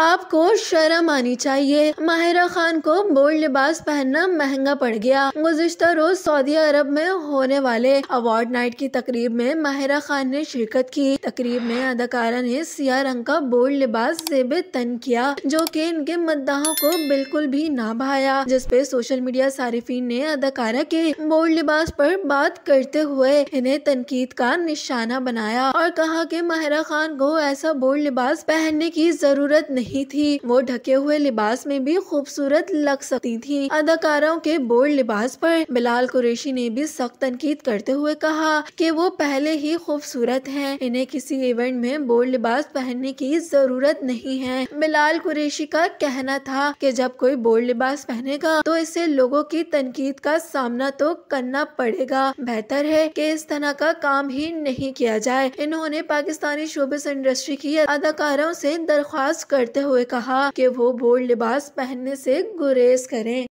आपको शर्म आनी चाहिए माहिरा खान को बोल्ड लिबास पहनना महंगा पड़ गया गुजशत रोज सऊदी अरब में होने वाले अवार्ड नाइट की तकरीब में माहिरा खान ने शिरकत की तकरीब में अदाकारा ने सिया रंग का बोल्ड लिबास भी तन किया जो कि इनके मद्दाहों को बिल्कुल भी ना भाया जिसपे सोशल मीडिया सारिफिन ने अदाकारा के बोल्ड लिबास पर बात करते हुए इन्हें तनकीद का निशाना बनाया और कहा की माहिरा खान को ऐसा बोल्ड लिबास पहनने की जरूरत नहीं नहीं थी वो ढके हुए लिबास में भी खूबसूरत लग सकती थी अदाकारों के बोल्ड लिबास पर बिलाल कुरेशी ने भी सख्त तनकीद करते हुए कहा कि वो पहले ही खूबसूरत हैं इन्हें किसी इवेंट में बोल्ड लिबास पहनने की जरूरत नहीं है बिलाल कुरेशी का कहना था कि जब कोई बोल्ड लिबास पहनेगा तो इसे लोगों की तनकीद का सामना तो करना पड़ेगा बेहतर है कि इस तरह का काम ही नहीं किया जाए इन्होंने पाकिस्तानी शोबिस इंडस्ट्री की अदाकारों से दरख्वास्त कर करते हुए कहा कि वो बोल्ड लिबास पहनने से गुरेज करें